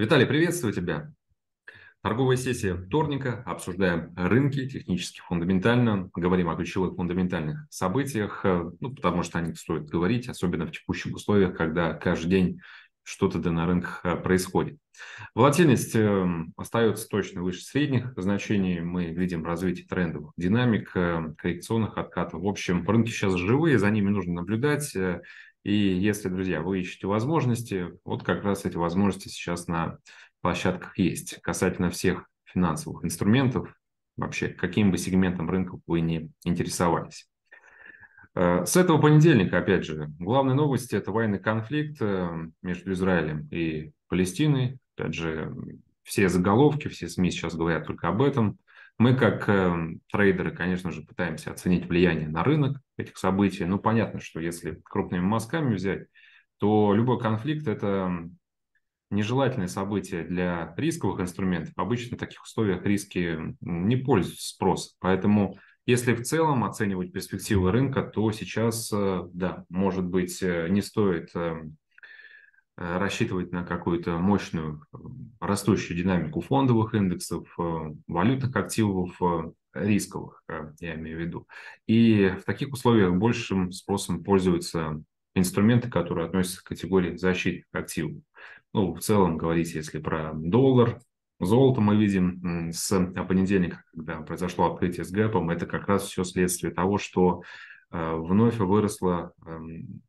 Виталий, приветствую тебя. Торговая сессия вторника. Обсуждаем рынки технически фундаментально. Говорим о ключевых фундаментальных событиях, э, ну, потому что о них стоит говорить, особенно в текущих условиях, когда каждый день что-то да на рынках э, происходит. Волатильность э, остается точно выше средних значений. Мы видим развитие трендовых динамик, коррекционных откатов. В общем, рынки сейчас живые, за ними нужно наблюдать. И если, друзья, вы ищете возможности, вот как раз эти возможности сейчас на площадках есть. Касательно всех финансовых инструментов, вообще каким бы сегментом рынка вы не интересовались. Э, с этого понедельника, опять же, главная новость – это военный конфликт э, между Израилем и Палестиной. Опять же, все заголовки, все СМИ сейчас говорят только об этом. Мы, как э, трейдеры, конечно же, пытаемся оценить влияние на рынок этих событий. Ну, понятно, что если крупными мазками взять, то любой конфликт – это нежелательное событие для рисковых инструментов. Обычно в таких условиях риски не пользуются спросом. Поэтому если в целом оценивать перспективы рынка, то сейчас, э, да, может быть, э, не стоит эм, э, рассчитывать на какую-то мощную эм, растущую динамику фондовых индексов, э, валютных активов, э, рисковых, э, я имею в виду. И в таких условиях большим спросом пользуются инструменты, которые относятся к категории защитных активов. Ну, в целом говорить, если про доллар, золото мы видим с понедельника, когда произошло открытие с гэпом, это как раз все следствие того, что вновь выросла эм,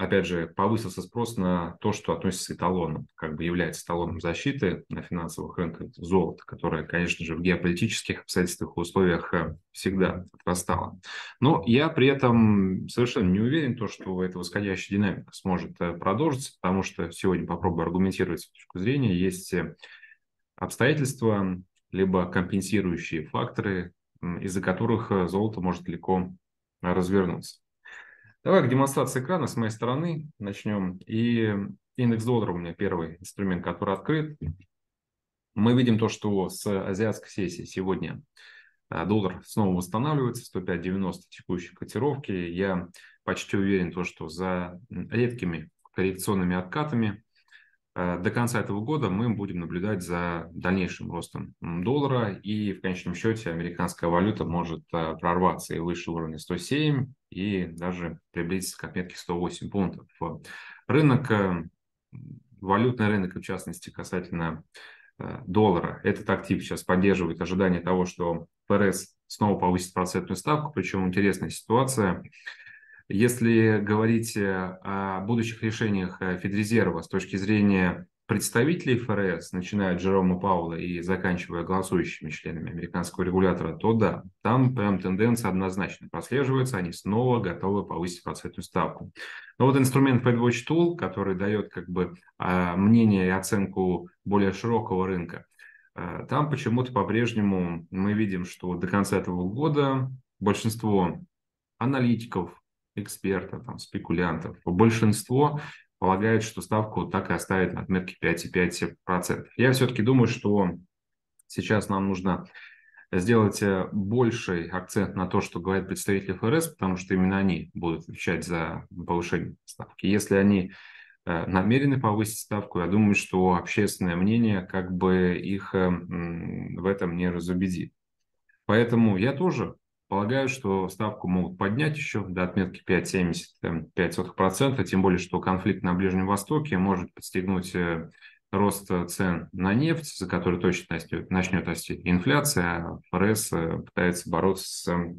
опять же, повысился спрос на то, что относится к эталоном, как бы является эталоном защиты на финансовых рынках золота, которое, конечно же, в геополитических обстоятельствах и условиях э, всегда отрастало. Но я при этом совершенно не уверен, то, что эта восходящая динамика сможет э, продолжиться, потому что сегодня попробую аргументировать эту точку зрения. Есть э, обстоятельства, либо компенсирующие факторы, из-за которых золото может легко развернуться. Давай к демонстрации экрана с моей стороны начнем. И индекс доллара у меня первый инструмент, который открыт. Мы видим то, что с азиатской сессии сегодня а, доллар снова восстанавливается, 105.90 текущей котировки. Я почти уверен, то, что за редкими коррекционными откатами Э, до конца этого года мы будем наблюдать за дальнейшим ростом доллара, и в конечном счете американская валюта может э, прорваться и выше уровня 107, и даже приблизиться к отметке 108 пунктов. Рынок, э, валютный рынок, в частности, касательно доллара, этот актив сейчас поддерживает ожидание того, что ФРС снова повысит процентную ставку, причем интересная ситуация – если говорить э, о будущих решениях э, Федрезерва с точки зрения представителей ФРС, начиная от Джерома Паула и заканчивая голосующими членами американского регулятора, то да, там прям тенденция однозначно прослеживается, они снова готовы повысить процентную ставку. Но вот инструмент FedWatch Tool, который дает как бы э, мнение и оценку более широкого рынка, там почему-то по-прежнему мы видим, что до конца этого года большинство аналитиков, экспертов, там, спекулянтов, большинство полагает, что ставку так и оставит на отметке 5,5%. Я все-таки думаю, что сейчас нам нужно сделать э, больший акцент на то, что говорят представители ФРС, потому что именно они будут отвечать за повышение ставки. Если они э, намерены повысить ставку, я думаю, что общественное мнение как бы их э, в этом не разубедит. Поэтому я тоже Полагаю, что ставку могут поднять еще до отметки 5,75%, тем более, что конфликт на Ближнем Востоке может подстегнуть э, рост цен на нефть, за который точно начнет расти инфляция, а ФРС э, пытается бороться с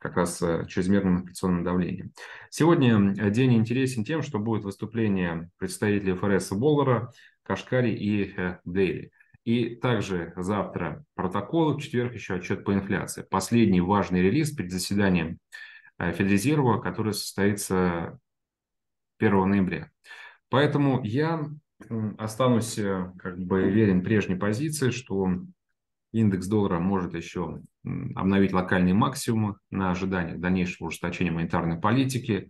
как раз э, чрезмерным инфляционным давлением. Сегодня день интересен тем, что будет выступление представителей ФРС Боллера, Кашкари и Дейли. И также завтра протоколы, в четверг еще отчет по инфляции. Последний важный релиз перед заседанием э, Федрезерва, который состоится 1 ноября. Поэтому я останусь э, как бы верен прежней позиции, что индекс доллара может еще обновить локальные максимумы на ожидание дальнейшего ужесточения монетарной политики.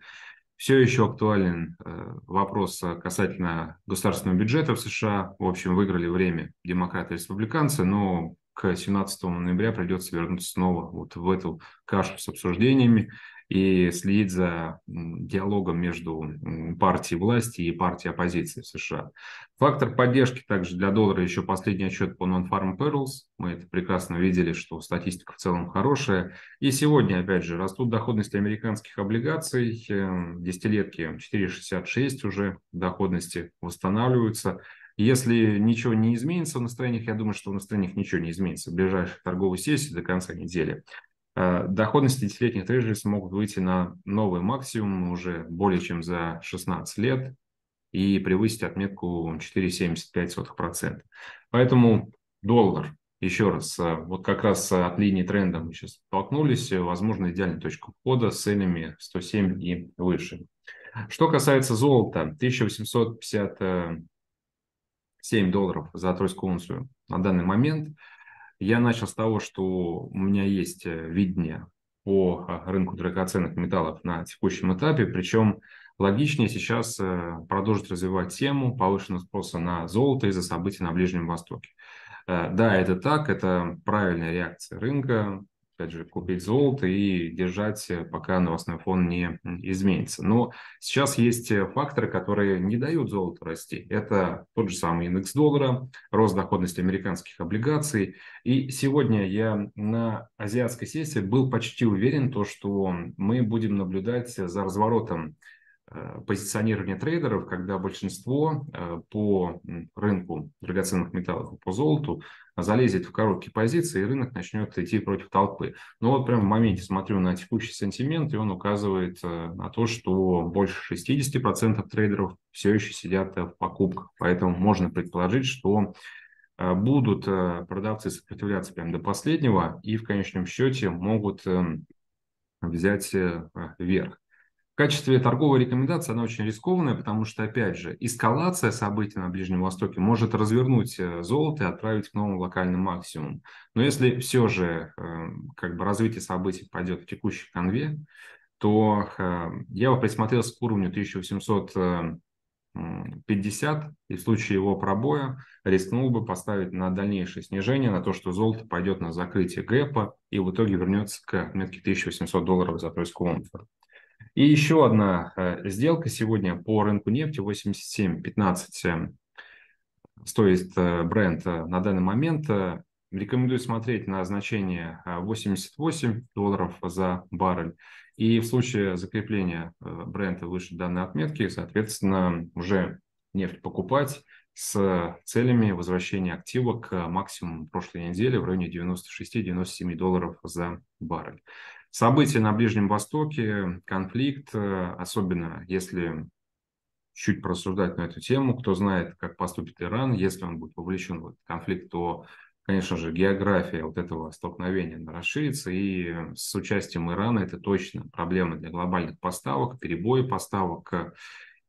Все еще актуален э, вопрос э, касательно государственного бюджета в США. В общем, выиграли время демократы и республиканцы, но к 17 ноября придется вернуться снова вот в эту кашу с обсуждениями и следить за диалогом между партией власти и партией оппозиции в США. Фактор поддержки также для доллара еще последний отчет по Non-Farm Payrolls. Мы это прекрасно видели, что статистика в целом хорошая. И сегодня, опять же, растут доходности американских облигаций. Эм, десятилетки 4,66 уже доходности восстанавливаются. Если ничего не изменится в настроениях, я думаю, что в настроениях ничего не изменится. В ближайших торговой сессии до конца недели э, доходности десятилетних трейдеров смогут выйти на новый максимум уже более чем за 16 лет и превысить отметку 4,75%. Поэтому доллар, еще раз, э, вот как раз от линии тренда мы сейчас столкнулись, э, возможно, идеальная точка входа с целями 107 и выше. Что касается золота, 1850 7 долларов за тройскую унцию на данный момент. Я начал с того, что у меня есть э, видение по э, рынку драгоценных металлов на текущем этапе, причем логичнее сейчас э, продолжить развивать тему повышенного спроса на золото из-за событий на Ближнем Востоке. Да, это так, это правильная реакция рынка, опять же, купить золото и держать, э, пока новостной фон не изменится. Но сейчас есть э, факторы, которые не дают золоту расти. Это тот же самый индекс доллара, рост доходности американских облигаций. И сегодня я на азиатской сессии был почти уверен, то, что мы будем наблюдать за разворотом Э, позиционирование трейдеров, когда большинство э, по рынку драгоценных металлов и по золоту залезет в короткие позиции, и рынок начнет идти против толпы. Но вот прямо в моменте смотрю на текущий сантимент, и он указывает э, на то, что больше 60% трейдеров все еще сидят в покупках. Поэтому можно предположить, что будут продавцы сопротивляться прямо до последнего и в конечном счете могут эм, взять вверх. В качестве торговой рекомендации она очень рискованная, потому что, опять же, эскалация событий на Ближнем Востоке может развернуть э, золото и отправить к новому локальному максимуму. Но если все же э, как бы развитие событий пойдет в текущей конве, то э, я бы присмотрелся к уровню 1850 и в случае его пробоя рискнул бы поставить на дальнейшее снижение, на то, что золото пойдет на закрытие гэпа и в итоге вернется к отметке 1800 долларов за тройскую и еще одна э, сделка сегодня по рынку нефти 87.15 э, стоит э, бренд на данный момент. Рекомендую смотреть на значение 88 долларов за баррель. И в случае закрепления бренда выше данной отметки, соответственно, уже нефть покупать с целями возвращения актива к максимуму прошлой недели в районе 96-97 долларов за баррель. События на Ближнем Востоке, конфликт, э, особенно если чуть порассуждать на эту тему, кто знает, как поступит Иран, если он будет вовлечен в этот конфликт, то, конечно же, география вот этого столкновения расширится, и с участием Ирана это точно проблема для глобальных поставок, перебои поставок,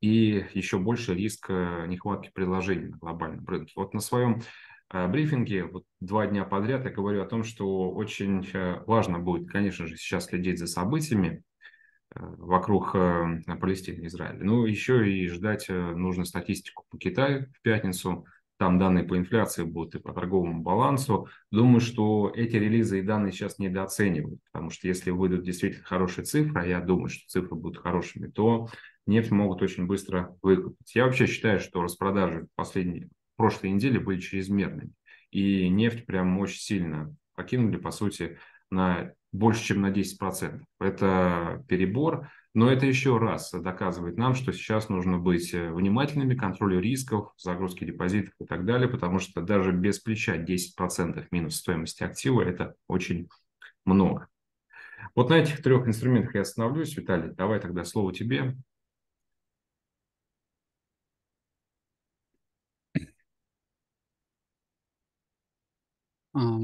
и еще больше риск нехватки предложений на глобальном рынке. Вот на своем Э, брифинге вот два дня подряд я говорю о том, что очень э, важно будет, конечно же, сейчас следить за событиями э, вокруг Палестины и Израиля. Ну, еще и ждать нужно статистику по Китаю в пятницу. Там данные по инфляции будут и по торговому балансу. Думаю, что эти релизы и данные сейчас недооценивают, потому что если выйдут действительно хорошие цифры, а я думаю, что цифры будут хорошими, то нефть могут очень быстро выкупить. Я вообще считаю, что распродажи последние прошлой неделе были чрезмерными. И нефть прям очень сильно покинули, по сути, на больше, чем на 10%. Это перебор, но это еще раз доказывает нам, что сейчас нужно быть э, внимательными, контролю рисков, загрузки депозитов и так далее, потому что даже без плеча 10% минус стоимости актива – это очень много. Вот на этих трех инструментах я остановлюсь. Виталий, давай тогда слово тебе.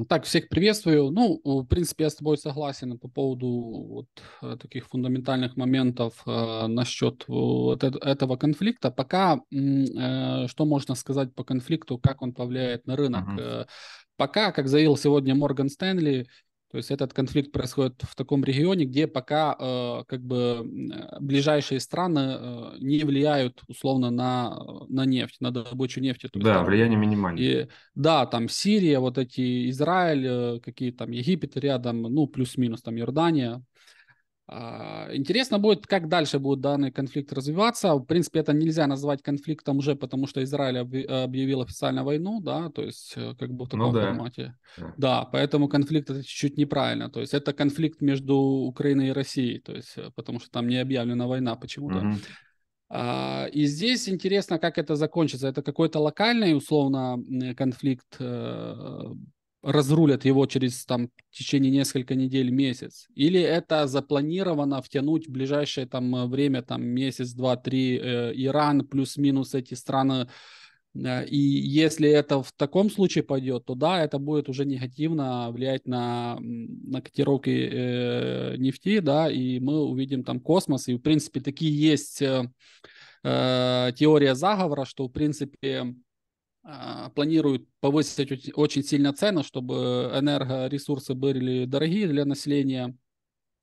Так, всех приветствую. Ну, в принципе, я с тобой согласен по поводу вот э, таких фундаментальных моментов э, насчет вот этого конфликта. Пока э, что можно сказать по конфликту, как он повлияет на рынок? Uh-huh. Пока, как заявил сегодня Морган Стэнли, то есть этот конфликт происходит в таком регионе, где пока э, как бы э, ближайшие страны э, не влияют условно на, э, на нефть, на добычу нефти. То есть, да, там, влияние минимальное. И, да, там Сирия, вот эти Израиль, э, какие там Египет рядом, ну плюс-минус там Иордания. А, интересно будет, как дальше будет данный конфликт развиваться. В принципе, это нельзя назвать конфликтом уже, потому что Израиль объявил официально войну, да, то есть э, как бы в ну таком ну, да. формате. Да. поэтому конфликт это чуть-чуть неправильно. То есть это конфликт между Украиной и Россией, то есть э, потому что там не объявлена война почему-то. Угу. И здесь интересно, как это закончится. Это какой-то локальный, условно, конфликт э, разрулят его через там в течение несколько недель, месяц? Или это запланировано втянуть в ближайшее там время, там месяц, два, три, э, Иран плюс-минус эти страны? Э, и если это в таком случае пойдет, то да, это будет уже негативно влиять на, на котировки э, нефти, да, и мы увидим там космос. И, в принципе, такие есть э, э, теория заговора, что, в принципе, а, планируют повысить очень сильно цены, чтобы энергоресурсы были дорогие для населения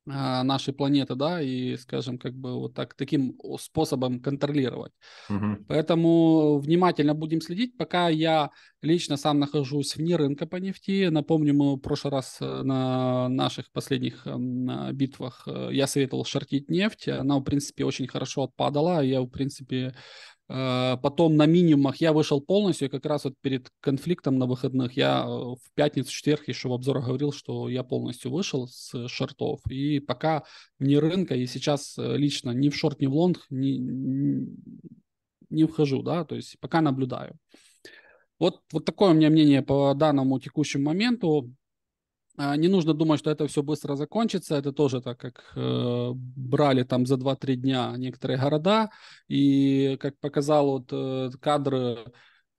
а, нашей планеты, да, и, скажем, как бы вот так таким способом контролировать. Угу. Поэтому внимательно будем следить. Пока я лично сам нахожусь вне рынка по нефти. Напомню, мы в прошлый раз э, на наших последних э, битвах э, я советовал шортить нефть. Она, в принципе, очень хорошо отпадала. Я, в принципе, Э, потом на минимумах я вышел полностью, и как раз вот перед конфликтом на выходных я э, в пятницу, четверг еще в обзорах говорил, что я полностью вышел с шортов, и пока мне рынка, и сейчас э, лично ни в шорт, ни в лонг не, не вхожу, да, то есть пока наблюдаю. Вот, вот такое у меня мнение по данному текущему моменту. А, не нужно думать, что это все быстро закончится. Это тоже так, как э, брали там за 2-3 дня некоторые города. И как показал вот, э, кадр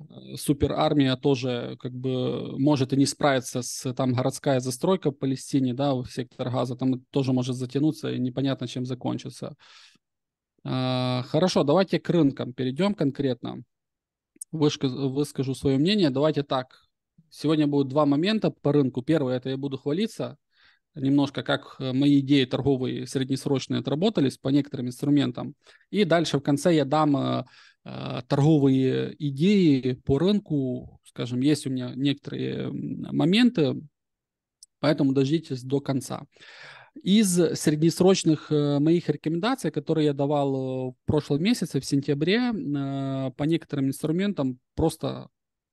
э, суперармия тоже как бы может и не справиться с там городская застройка в Палестине, да, в сектор газа, там тоже может затянуться и непонятно, чем закончится. А, хорошо, давайте к рынкам перейдем конкретно. Вышка, выскажу свое мнение. Давайте так, Сегодня будут два момента по рынку. Первое, это я буду хвалиться немножко, как э, мои идеи торговые среднесрочные отработались по некоторым инструментам. И дальше в конце я дам э, э, торговые идеи по рынку. Скажем, есть у меня некоторые моменты, поэтому дождитесь до конца. Из среднесрочных моих рекомендаций, которые я давал в прошлом месяце, в сентябре, по некоторым инструментам просто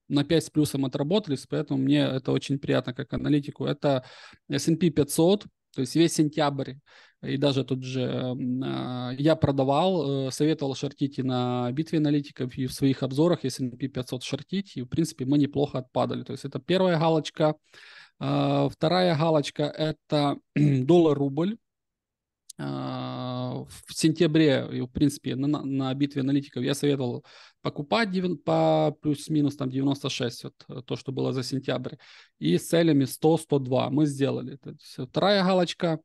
на 5 с плюсом отработались, поэтому мне это очень приятно как аналитику. Это S&P 500, то есть весь сентябрь и даже тут же э, я продавал, э, советовал шортить и на битве аналитиков, и в своих обзорах S&P 500 шортить, и в принципе мы неплохо отпадали. То есть это первая галочка. Э, вторая галочка – это доллар-рубль. А, в сентябре, в принципе, на, на битве аналитиков я советовал покупать 9, по плюс-минус там 96, вот э, то, что было за сентябрь, и с целями 100-102 мы сделали. Есть, э, вторая галочка,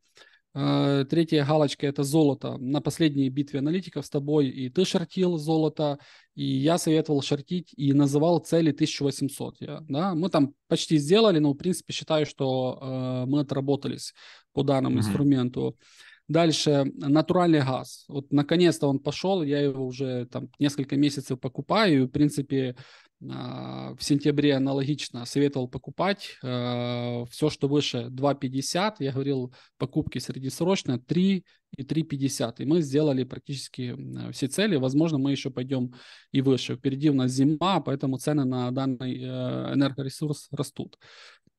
э, третья галочка – это золото. На последней битве аналитиков с тобой и ты шортил золото, и я советовал шортить и называл цели 1800. Я, да? Мы там почти сделали, но, в принципе, считаю, что э, мы отработались по данному mm-hmm. инструменту. Дальше натуральный газ. Вот наконец-то он пошел, я его уже там несколько месяцев покупаю. И, в принципе, а, в сентябре аналогично советовал покупать а, все, что выше 2,50. Я говорил, покупки среднесрочные 3 и 3,50. И мы сделали практически все цели. Возможно, мы еще пойдем и выше. Впереди у нас зима, поэтому цены на данный э, энергоресурс растут.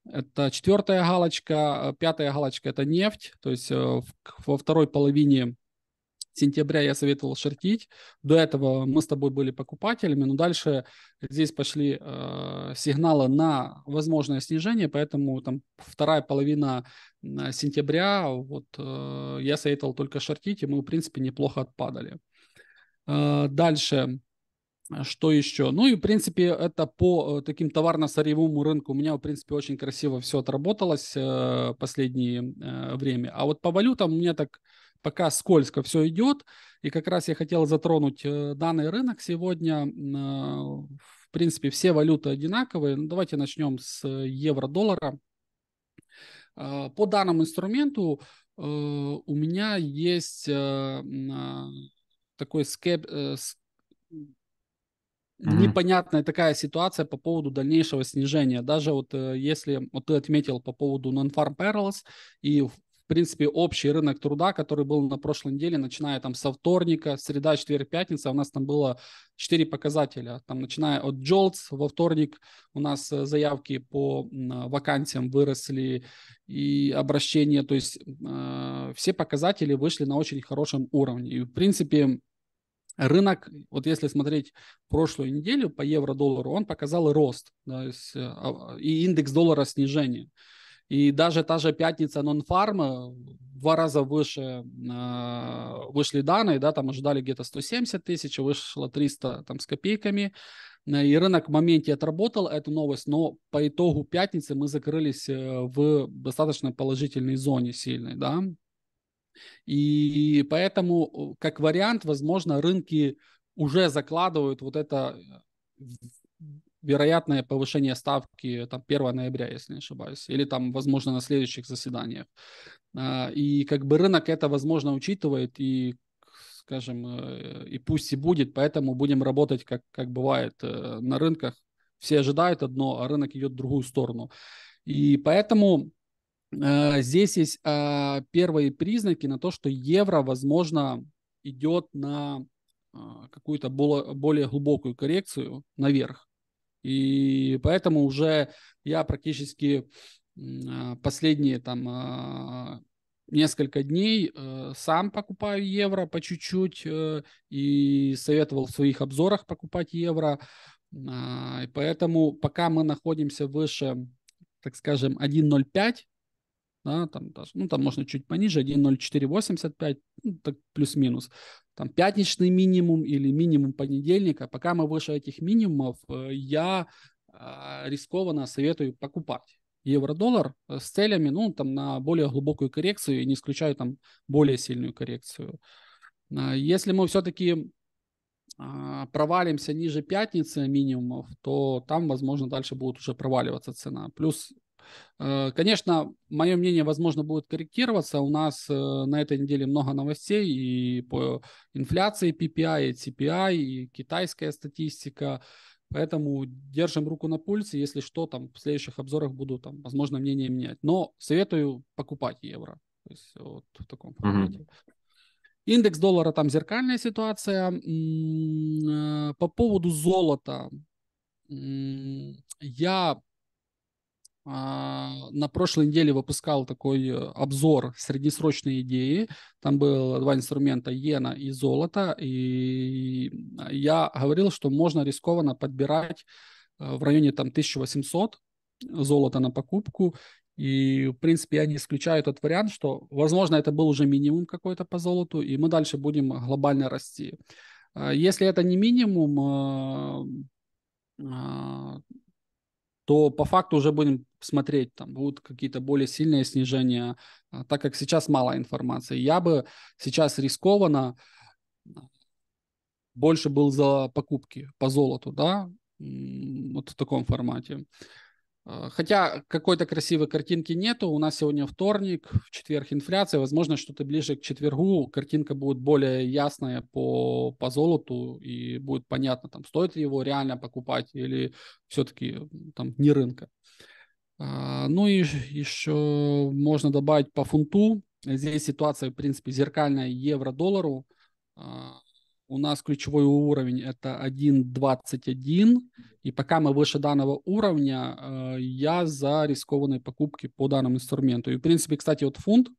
Это четвертая галочка. Э, пятая галочка – это нефть. То есть э, во второй половине сентября я советовал шортить. До этого мы с тобой были покупателями, но дальше здесь пошли э, сигналы на возможное снижение, поэтому там вторая половина сентября вот я советовал только шортить, и мы в принципе неплохо отпадали. дальше что еще? Ну и, в принципе, это по э, таким товарно-сырьевому рынку. У меня, в принципе, очень красиво все отработалось э, последнее э, время. А вот по валютам мне так пока скользко все идет. И как раз я хотел затронуть э, данный рынок сегодня. Э, в принципе, все валюты одинаковые. Ну, давайте начнем с евро-доллара. По данному инструменту у меня есть такой скеп Mm-hmm. Непонятная такая ситуация по поводу дальнейшего снижения. Даже вот э, если вот ты отметил по поводу non-farm payrolls и в принципе общий рынок труда, который был на прошлой неделе, начиная там со вторника, среда, четверг, пятница, у нас там было четыре показателя. Там начиная от JOLTS, во вторник у нас э, заявки по э, вакансиям выросли и обращения, то есть э, все показатели вышли на очень хорошем уровне. И в принципе Рынок, вот если смотреть прошлую неделю по евро-доллару, он показал рост, да, есть, а, и индекс доллара снижение. И даже та же пятница нон нонфарма два раза выше э, вышли данные, да, там ожидали где-то 170 тысяч, вышло 300 там с копейками. И рынок в моменте отработал эту новость, но по итогу пятницы мы закрылись э, в достаточно положительной зоне сильной, да, и поэтому, как вариант, возможно, рынки уже закладывают вот это э, вероятное повышение ставки там, 1 ноября, если не ошибаюсь, или там, возможно, на следующих заседаниях. А, и как бы рынок это, возможно, учитывает, и, скажем, э, и пусть и будет, поэтому будем работать, как, как бывает э, на рынках. Все ожидают одно, а рынок идет в другую сторону. И поэтому Э, здесь есть э, первые признаки на то, что евро, возможно, идет на э, какую-то более глубокую коррекцию наверх. И поэтому уже я практически последние там несколько дней сам покупаю евро по чуть-чуть и советовал в своих обзорах покупать евро. И поэтому пока мы находимся выше, так скажем, 1.05, да, там даже, ну, там можно чуть пониже, 1.0485, ну, так плюс-минус, там пятничный минимум или минимум понедельника, а пока мы выше этих минимумов, э, я а, рискованно советую покупать евро-доллар э, с целями, ну, там, на более глубокую коррекцию, и не исключаю там более сильную коррекцию. А, если мы все-таки провалимся ниже пятницы минимумов, то там, возможно, дальше будет уже проваливаться цена. Плюс Э, конечно, мое мнение, возможно, будет корректироваться. У нас э, на этой неделе много новостей и по инфляции PPI, и CPI, и китайская статистика. Поэтому держим руку на пульсе. Если что, там в следующих обзорах буду, там, возможно, мнение менять. Но советую покупать евро. То есть вот в таком формате. Индекс доллара там зеркальная ситуация. Э, по поводу золота. Я а, на прошлой неделе выпускал такой э, обзор среднесрочной идеи. Там было два инструмента – иена и золото. И а, я говорил, что можно рискованно подбирать э, в районе там 1800 золота на покупку. И, в принципе, я не исключаю тот вариант, что, возможно, это был уже минимум какой-то по золоту, и мы дальше будем глобально расти. А, если это не минимум, э, то по факту уже будем смотреть, там будут какие-то более сильные снижения, а, так как сейчас мало информации. Я бы сейчас рискованно больше был за покупки по золоту, да, вот в таком формате. Э, хотя какой-то красивой картинки нету. У нас сегодня вторник, в четверг инфляция. Возможно, что-то ближе к четвергу картинка будет более ясная по, по золоту и будет понятно, там, стоит ли его реально покупать или все-таки там не рынка. А, ну и еще можно добавить по фунту. Здесь ситуация, в принципе, зеркальная евро-доллару. А, у нас ключевой уровень это 1.21, и пока мы выше данного уровня, э, я за рискованные покупки по данному инструменту. И, в принципе, кстати, вот фунт,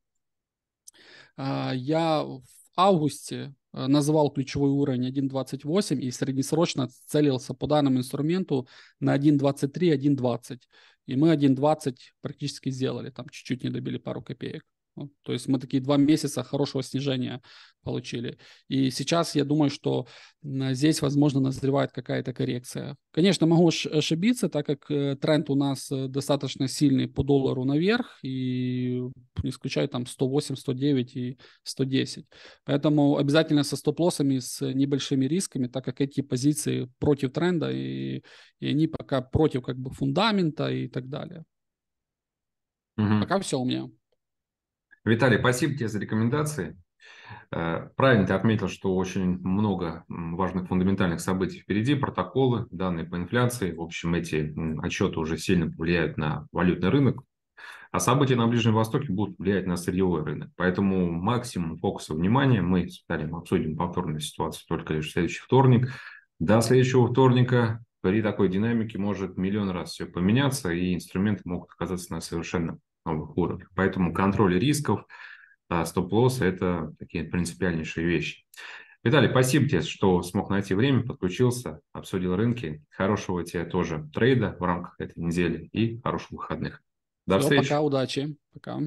э, я в августе э, назвал ключевой уровень 1.28 и среднесрочно целился по данному инструменту на 1.23, 1.20. И мы 1.20 практически сделали, там чуть-чуть не добили пару копеек. Ну, то есть мы такие два месяца хорошего снижения получили. И сейчас я думаю, что здесь, возможно, назревает какая-то коррекция. Конечно, могу ошибиться, так как э, тренд у нас э, достаточно сильный по доллару наверх, и не исключаю там 108, 109 и 110. Поэтому обязательно со стоп-лоссами, с небольшими рисками, так как эти позиции против тренда, и, и они пока против как бы фундамента и так далее. Угу. Пока все у меня. Виталий, спасибо тебе за рекомендации. Э, правильно ты отметил, что очень много важных фундаментальных событий впереди, протоколы, данные по инфляции. В общем, эти отчеты уже сильно влияют на валютный рынок, а события на Ближнем Востоке будут влиять на сырьевой рынок. Поэтому максимум фокуса внимания мы с Виталием обсудим повторную ситуацию только лишь в следующий вторник. До следующего вторника при такой динамике может миллион раз все поменяться, и инструменты могут оказаться на совершенно новых уровнях. Поэтому контроль рисков, а, стоп-лосс – это такие принципиальнейшие вещи. Виталий, спасибо тебе, что смог найти время, подключился, обсудил рынки. Хорошего тебе тоже трейда в рамках этой недели и хороших выходных. До Все, встречи. Пока, удачи. Пока.